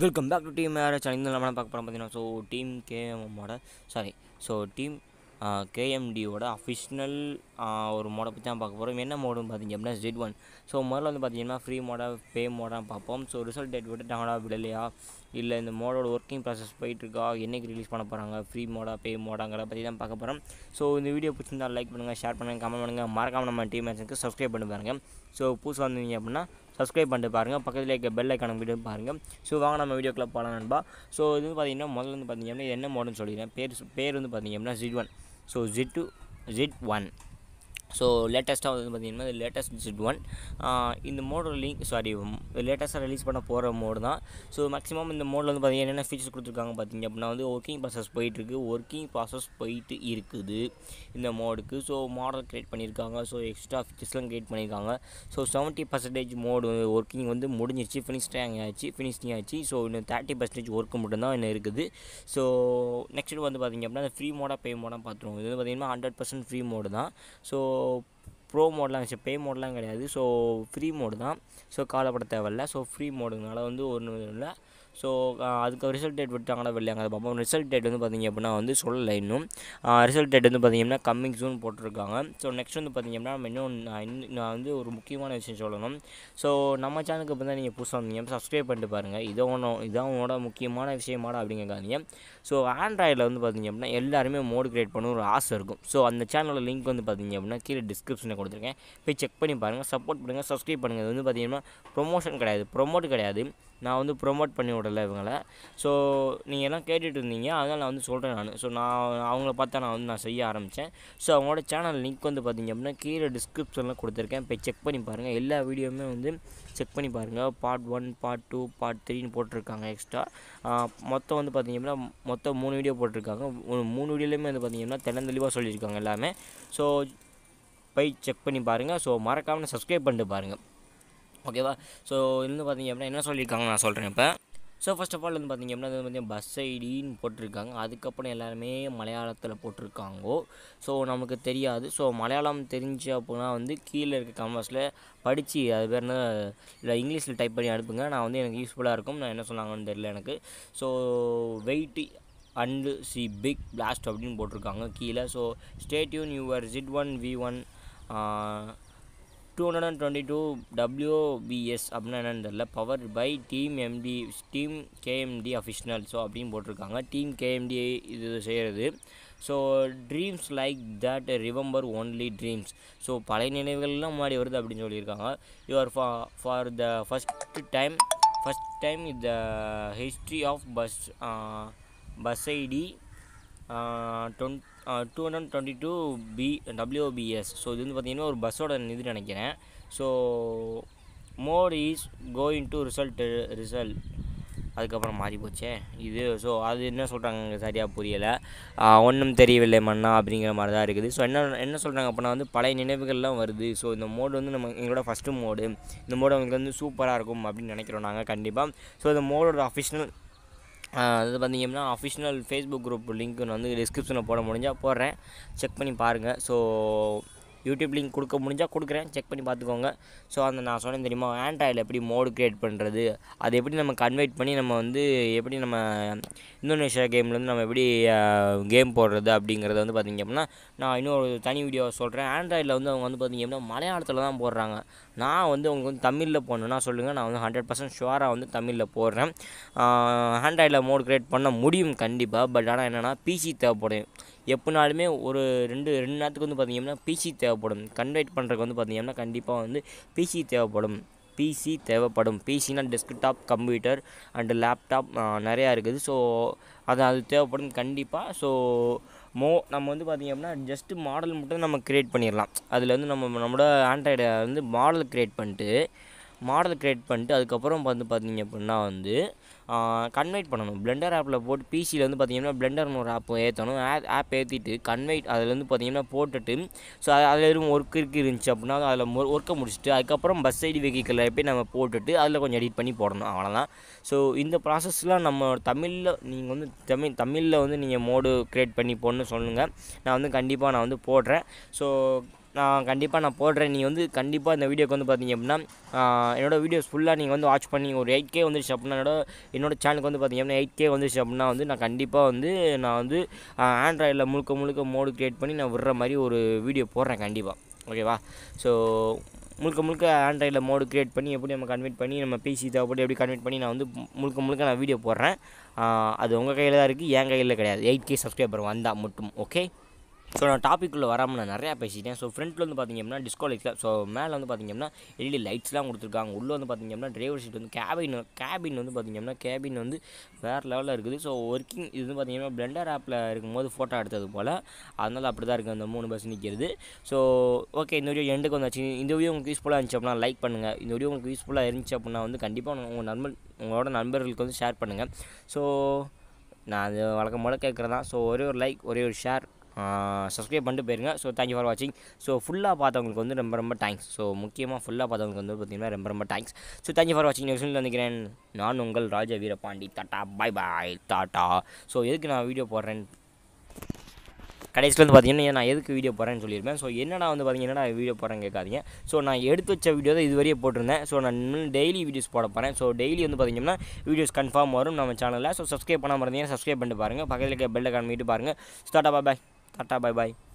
welcome back to team யார் sir இந்த நம்ம பார்க்க போகிறோம் பார்த்தீங்கன்னா ஸோ டீம் கேஎம்மோட சாரி ஸோ டீம் கேஎம்டியோட அஃபிஷியல் ஒரு மோடை பற்றி தான் பார்க்க போகிறோம் என்ன மோடுன்னு பார்த்தீங்க அப்படின்னா ஜெட் ஒன் ஸோ முதல்ல வந்து பார்த்தீங்கன்னா ஃப்ரீ மோடாக பே மோடாக பார்ப்போம் ஸோ ரிசல்ட் டேட் விட்டு டவுன்லோட் விடலையா இல்லை இந்த மோடோட ஒர்க்கிங் ப்ராசஸ் போயிட்டுருக்கா என்றைக்கு ரிலீஸ் பண்ண போகிறாங்க ஃப்ரீ மோடா பே மோடாங்கிறத பற்றி தான் பார்க்க போகிறோம் ஸோ இந்த வீடியோ பிடிச்சிருந்தால் லைக் பண்ணுங்கள் ஷேர் பண்ணுங்கள் கமெண்ட் பண்ணுங்கள் மறக்காம நம்ம டீம் மேட்சுக்கு சப்ஸ்கிரைப் பண்ணி பாருங்கள் ஸோ புதுசாக வந்தீங்க அப்படின்னா சப்ஸ்கிரைப் பண்ணிட்டு பாருங்கள் பக்கத்தில் இருக்க பெல் ஐக்கான வீடியோ பாருங்கள் ஸோ வாங்க நம்ம வீடியோ கிளப் போகலாம் நண்பா ஸோ இது வந்து பார்த்திங்கன்னா முதல்ல வந்து பார்த்தீங்க அப்படின்னா என்ன மோடுன்னு சொல்லிடுறேன் பேர் பேர் வந்து பார்த்திங்க அப்படின்னா ஜிட் ஒன் ஸோ ஜிட் டூ ஜிட் ஒன் ஸோ லேட்டஸ்ட்டாக வந்து பார்த்தீங்கன்னா லேட்டஸ்ட் ஜிட் ஒன் இந்த மோடோட லிங்க் சாரி லேட்டஸ்ட்டாக ரிலீஸ் பண்ண போகிற மோடு தான் ஸோ மேக்ஸிமம் இந்த மோடில் வந்து பார்த்திங்கன்னா என்னென்ன ஃபீச்சர்ஸ் கொடுத்துருக்காங்க பார்த்திங்க அப்படின்னா வந்து ஒர்க்கிங் ப்ராசஸ் போயிட்டுருக்கு ஒர்க்கிங் ப்ராசஸ் போயிட்டு இருக்குது இந்த மோடுக்கு ஸோ மாடல் க்ரியேட் பண்ணியிருக்காங்க ஸோ எக்ஸ்ட்ரா ஃபீச்சர்ஸ்லாம் க்ரியேட் பண்ணியிருக்காங்க so seventy percentage mod working வந்து முடிஞ்சிருச்சு ஃபினிஷ்டாக ஆச்சு ஃபினிஷிங் ஆச்சு ஸோ இன்னும் தேர்ட்டி பர்சன்டேஜ் ஒர்க்கு மட்டும்தான் என்ன இருக்குது ஸோ நெக்ஸ்ட் வந்து பார்த்திங்க அப்படின்னா ஃப்ரீ மோடாக பே மோடாக பார்த்துருவோம் இது வந்து பார்த்திங்கன்னா ஹண்ட்ரட் பர்சன்ட் ஃப்ரீ மோடு தான் ஸோ ப்ரோ மோட்லாம் வச்சு பே மோட்லாம் கிடையாது ஸோ ஃப்ரீ மோடு தான் ஸோ காலப்பட தேவையில்ல ஸோ ஃப்ரீ மோடுனால வந்து ஒன்றும் இல்லை ஸோ அதுக்கு ரிசல்ட் டேட் விட்டாங்கன்னா வெளியாங்க அது பார்ப்போம் ரிசல்ட் டேட் வந்து பார்த்திங்க அப்படின்னா வந்து சொல்லலை இன்னும் ரிசல்ட் டேட் வந்து பார்த்திங்கன்னா கம்மிங் ஜூன் போட்டிருக்காங்க ஸோ நெக்ஸ்ட் வந்து பார்த்திங்க அப்படின்னா நம்ம இன்னும் நான் வந்து ஒரு முக்கியமான விஷயம் சொல்லணும் ஸோ நம்ம சேனலுக்கு இப்போ தான் நீங்கள் புதுசாக வந்தீங்க சப்ஸ்கிரைப் பண்ணிட்டு பாருங்கள் இதை ஒன்றும் இதான் உன்னோட முக்கியமான விஷயமாட அப்படிங்காதீங்க ஸோ ஆண்ட்ராய்டில் வந்து பார்த்திங்க அப்படின்னா எல்லாருமே மோடு கிரியேட் பண்ண ஒரு ஆசை இருக்கும் ஸோ அந்த சேனலோட லிங்க் வந்து பார்த்திங்க அப்படின்னா கீழே டிஸ்கிரிப்ஷனில் கொடுத்துருக்கேன் போய் செக் பண்ணி பாருங்கள் சப்போர்ட் பண்ணுங்கள் சப்ஸ்கிரைப் பண்ணுங்கள் இது வந்து பார்த்திங்கன்னா ப்ரொமோஷன் கிடையாது ப்ரொமோட் கிடையாது நான் வந்து ப்ரொமோட் பண்ணி விடலை இவங்களை ஸோ நீங்கள் எல்லாம் கேட்டுட்டு இருந்தீங்க அதனால் நான் வந்து சொல்கிறேன் நான் ஸோ நான் அவங்கள பார்த்தா நான் வந்து நான் செய்ய ஆரம்பித்தேன் ஸோ அவங்களோட சேனல் லிங்க் வந்து பார்த்திங்க அப்படின்னா கீழே டிஸ்கிரிப்ஷனில் கொடுத்துருக்கேன் போய் செக் பண்ணி பாருங்கள் எல்லா வீடியோவுமே வந்து செக் பண்ணி பாருங்கள் part one part two part த்ரீன்னு போட்டிருக்காங்க எக்ஸ்ட்ரா மொத்தம் வந்து பார்த்திங்க அப்படின்னா மொத்தம் மூணு வீடியோ போட்டிருக்காங்க மூணு வீடியோலையுமே வந்து அப்படின்னா தெளந்தெளிவாக சொல்லியிருக்காங்க எல்லாமே ஸோ போய் செக் பண்ணி பாருங்கள் ஸோ மறக்காமல் சப்ஸ்கிரைப் பண்ணிட்டு பாருங்கள் ஓகேவா ஸோ வந்து பார்த்தீங்க அப்படின்னா என்ன சொல்லியிருக்காங்க நான் சொல்கிறேன் இப்போ ஸோ ஃபஸ்ட் ஆஃப் ஆல் வந்து பார்த்திங்க அப்படின்னா அது வந்து பஸ் ஐடின்னு போட்டிருக்காங்க அதுக்கப்புறம் எல்லாருமே மலையாளத்தில் போட்டிருக்காங்கோ ஸோ நமக்கு தெரியாது ஸோ மலையாளம் தெரிஞ்சு அப்படின்னா வந்து கீழே இருக்க கமர்ஸில் படித்து அது பேர் என்ன இல்லை இங்கிலீஷில் டைப் பண்ணி அனுப்புங்க நான் வந்து எனக்கு யூஸ்ஃபுல்லாக இருக்கும் நான் என்ன சொன்னாங்கன்னு தெரில எனக்கு so wait and see big blast அப்படின்னு போட்டிருக்காங்க கீழே ஸோ ஸ்டேட்யூன் யூஆர் ஜிட் one V one two hundred and twenty two WPS அப்படின்னா என்னென்னு தெரில power by team MD team KMD official so அப்படின்னு போட்டிருக்காங்க டீம் கேஎம்டி இது செய்கிறது so dreams like that remember only dreams so பழைய நினைவுகள்லாம் முன்னாடி வருது அப்படின்னு சொல்லியிருக்காங்க யுவர் ஃபா for the first time first time the history of bus bus ID டொன் two hundred twenty two P WPS so இது வந்து பார்த்திங்கன்னா ஒரு பஸ்ஸோட இது நினைக்கிறேன் so mod is going to result result அதுக்கப்புறம் மாறி போச்சே இது ஸோ அது என்ன சொல்கிறாங்க சரியாக புரியலை ஒன்றும் தெரியவில்லை மண்ணா அப்படிங்கிற மாதிரி தான் இருக்குது ஸோ என்ன என்ன சொல்கிறாங்க அப்படின்னா வந்து பழைய நினைவுகள்லாம் வருது ஸோ இந்த மோடு வந்து நம்ம எங்களோட ஃபஸ்ட்டு மோடு இந்த மோடு அவங்களுக்கு வந்து சூப்பராக இருக்கும் அப்படின்னு நினைக்கிறோம் நாங்கள் கண்டிப்பாக ஸோ இந்த மோடோட அஃபிஷியல் அது பார்த்திங்கன்னா அஃபிஷியல் ஃபேஸ்புக் குரூப் லிங்க் நான் வந்து டிஸ்கிரிப்ஷனில் போட முடிஞ்சால் போடுறேன் செக் பண்ணி பாருங்கள் ஸோ யூடியூப் லிங்க் கொடுக்க முடிஞ்சால் கொடுக்குறேன் செக் பண்ணி பார்த்துக்கோங்க ஸோ அந்த நான் சொன்னேன் தெரியுமா ஆண்ட்ராய்டில் எப்படி மோடு க்ரியேட் பண்ணுறது அது எப்படி நம்ம கன்வெர்ட் பண்ணி நம்ம வந்து எப்படி நம்ம இந்தோனேஷியா கேம்லேருந்து நம்ம எப்படி கேம் போடுறது அப்படிங்கிறத வந்து பார்த்திங்க அப்படின்னா நான் இன்னொரு தனி வீடியோ சொல்கிறேன் ஆண்ட்ராய்டில் வந்து அவங்க வந்து பார்த்திங்க அப்படின்னா மலையாளத்தில் தான் போடுறாங்க நான் வந்து அவங்க வந்து தமிழில் போடணுன்னா சொல்லுங்கள் நான் வந்து ஹண்ட்ரட் பர்சன்ட் ஷுவராக வந்து தமிழில் போடுறேன் ஆண்ட்ராய்டில் மோடு க்ரியேட் பண்ண முடியும் கண்டிப்பாக பட் ஆனால் என்னென்னா பிசி தேவைப்படும் எப்படினாலுமே ஒரு ரெண்டு ரெண்டு நேரத்துக்கு வந்து பார்த்திங்கன்னா பிசி தேவைப்படும் கன்வெர்ட் பண்ணுறதுக்கு வந்து பார்த்திங்கன்னா கண்டிப்பாக வந்து பிசி தேவைப்படும் பிசி தேவைப்படும் பிசினா டெஸ்க்டாப் கம்ப்யூட்டர் அண்டு லேப்டாப் நிறையா இருக்குது ஸோ அது அது தேவைப்படும் கண்டிப்பாக ஸோ மோ நம்ம வந்து பார்த்திங்க அப்படின்னா ஜஸ்ட்டு மாடல் மட்டும் நம்ம க்ரியேட் பண்ணிடலாம் அதில் வந்து நம்ம நம்மளோட ஆண்ட்ராய்டை வந்து மாடல் க்ரியேட் பண்ணிட்டு மாடல் க்ரியேட் பண்ணிட்டு அதுக்கப்புறம் வந்து பார்த்திங்க அப்படின்னா வந்து கன்வெர்ட் பண்ணணும் பிளெண்டர் ஆப்பில் போட்டு பிசியில் வந்து பார்த்திங்கன்னா பிளெண்டர்னு ஒரு ஆப் ஏற்றணும் ஆப் ஏற்றிட்டு கன்வெர்ட் அதில் வந்து பார்த்திங்கன்னா போட்டுட்டு ஸோ அதில் எதுவும் ஒர்க் இருக்கு இருந்துச்சு அப்படின்னா அதில் ஒர்க்கை முடிச்சுட்டு அதுக்கப்புறம் பஸ் ஐடி வெஹிக்கிளில் போய் நம்ம போட்டுட்டு அதில் கொஞ்சம் எடிட் பண்ணி போடணும் அவ்வளோதான் ஸோ இந்த ப்ராசஸ்லாம் நம்ம தமிழில் நீங்கள் வந்து தமிழ் தமிழில் வந்து நீங்கள் மோடு க்ரியேட் பண்ணி போடணும்னு சொல்லுங்கள் நான் வந்து கண்டிப்பாக நான் வந்து போடுறேன் ஸோ நான் கண்டிப்பாக நான் போடுறேன் நீங்கள் வந்து கண்டிப்பாக இந்த வீடியோக்கு வந்து பார்த்தீங்க அப்படின்னா என்னோடய வீடியோஸ் ஃபுல்லாக நீங்கள் வந்து வாட்ச் பண்ணி ஒரு எயிட் கே வந்துருச்சு அப்படின்னா என்னோட என்னோடய சேனலுக்கு வந்து பார்த்தீங்க அப்படின்னா எயிட் கே வந்துருச்சு அப்படின்னா வந்து நான் கண்டிப்பாக வந்து நான் வந்து ஆண்ட்ராய்டில் முழுக்க முழுக்க மோடு க்ரியேட் பண்ணி நான் விடுற மாதிரி ஒரு வீடியோ போடுறேன் கண்டிப்பாக ஓகேவா ஸோ முழுக்க முழுக்க ஆண்ட்ராய்டில் மோடு க்ரியேட் பண்ணி எப்படி நம்ம கன்வெர்ட் பண்ணி நம்ம பிசி தேவைப்பட்டு எப்படி கன்வெர்ட் பண்ணி நான் வந்து முழுக்க முழுக்க நான் வீடியோ போடுறேன் அது உங்கள் கையில் தான் இருக்குது என் கையில் கிடையாது எயிட் கே சப்ஸ்கிரைபர் வந்தால் மட்டும் ஓகே ஸோ நான் டாப்பிக்குள்ளே வராமல் நான் நிறையா பேசிட்டேன் ஸோ ஃப்ரண்ட்டில் வந்து பார்த்திங்க அப்படின்னா டிஸ்கோ ஸோ மேலே வந்து பார்த்திங்க அப்படின்னா எல்இடி லைட்ஸ்லாம் கொடுத்துருக்காங்க உள்ளே வந்து பார்த்திங்க அப்படின்னா டிரைவர் சீட் வந்து கேபின் கேபின் வந்து பார்த்திங்க அப்படின்னா கேபின் வந்து வேறு லெவலில் இருக்குது ஸோ ஒர்க்கிங் இது வந்து பார்த்திங்க அப்படின்னா பிளெண்டர் ஆப்பில் இருக்கும்போது ஃபோட்டோ எடுத்தது போல் அதனால் அப்படி தான் இருக்குது அந்த மூணு பஸ் நிற்கிறது ஸோ ஓகே இந்த வீடியோ எண்டுக்கு வந்தாச்சு இந்த வீடியோ உங்களுக்கு யூஸ்ஃபுல்லாக இருந்துச்சு அப்படின்னா லைக் பண்ணுங்கள் இந்த வீடியோ உங்களுக்கு யூஸ்ஃபுல்லாக இருந்துச்சு அப்படின்னா வந்து கண்டிப்பாக உங்கள் நண்பர் உங்களோட நண்பர்களுக்கு வந்து ஷேர் பண்ணுங்கள் ஸோ நான் அது வழக்கம் போல் கேட்குறதான் ஸோ ஒரே ஒரு லைக் ஒரே ஒரு ஷேர் சப்ஸ்கிரைப் பண்ணிட்டு போயிருங்க ஸோ தேங்க்யூ ஃபார் வாட்சிங் ஸோ ஃபுல்லாக பார்த்தவங்களுக்கு வந்து ரொம்ப ரொம்ப தேங்க்ஸ் ஸோ முக்கியமாக ஃபுல்லாக பார்த்தவங்களுக்கு வந்து பார்த்தீங்கன்னா ரொம்ப ரொம்ப தேங்க்ஸ் ஸோ தேங்க்யூ ஃபார் வாட்சிங் நெக்ஸ்ட் நினைக்கிறேன் நான் உங்கள் Raja Veerapandi tata bye bye tata so எதுக்கு நான் வீடியோ போடுறேன் கடைசியில் வந்து பார்த்தீங்கன்னா நான் எதுக்கு வீடியோ போகிறேன்னு சொல்லியிருப்பேன் ஸோ என்னடா வந்து பார்த்தீங்கன்னா நான் வீடியோ போகிறேன் கேட்காதீங்க ஸோ நான் எடுத்து வச்ச வீடியோ தான் இதுவரையே போட்டிருந்தேன் ஸோ நான் டெய்லி வீடியோஸ் போட போகிறேன் ஸோ டெய்லி வந்து பார்த்தீங்கன்னா வீடியோஸ் கன்ஃபார்ம் வரும் நம்ம சேனலில் ஸோ சப்ஸ்கிரைப் பண்ணாமல் இருந்தீங்கன்னா சப்ஸ்கிரைப் பண்ணிட்டு பாருங்கள் பக்கத்தில் இருக்க பெல்லை காமிட்டு பாருங்கள் start bye tata bye by